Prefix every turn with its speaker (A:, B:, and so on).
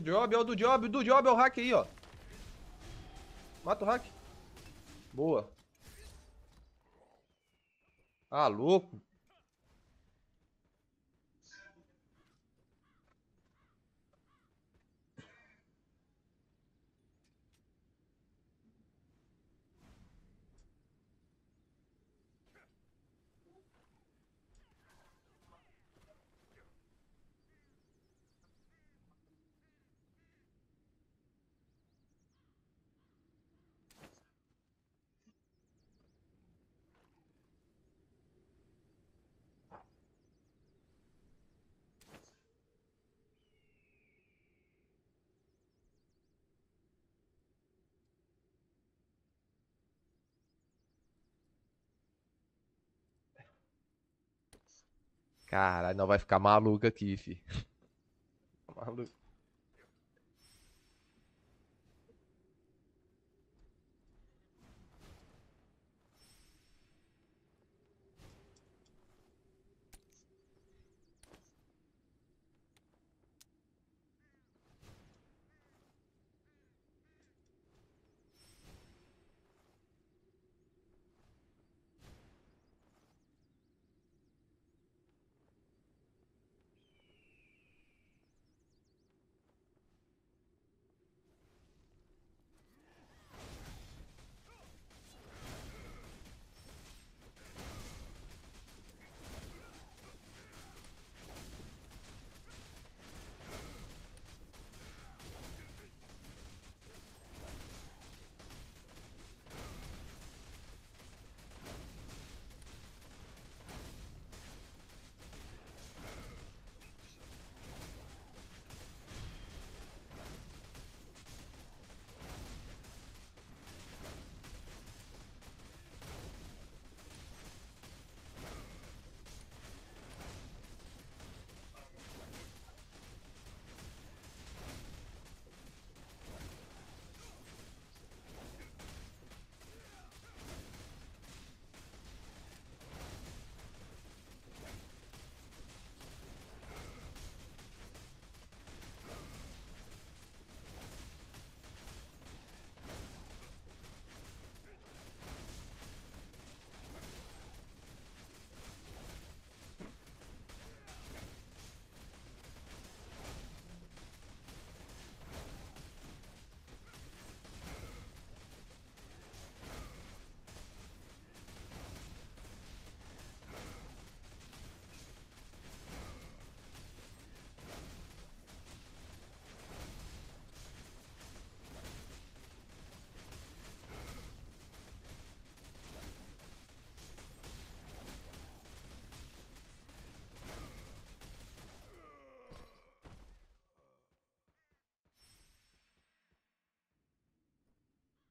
A: Do Job,
B: ó, o do Job, do Job, é o hack aí, ó. Mata o hack.
C: Boa. Ah, louco.
D: Caralho, não vai ficar maluco aqui, fi.
E: Maluco.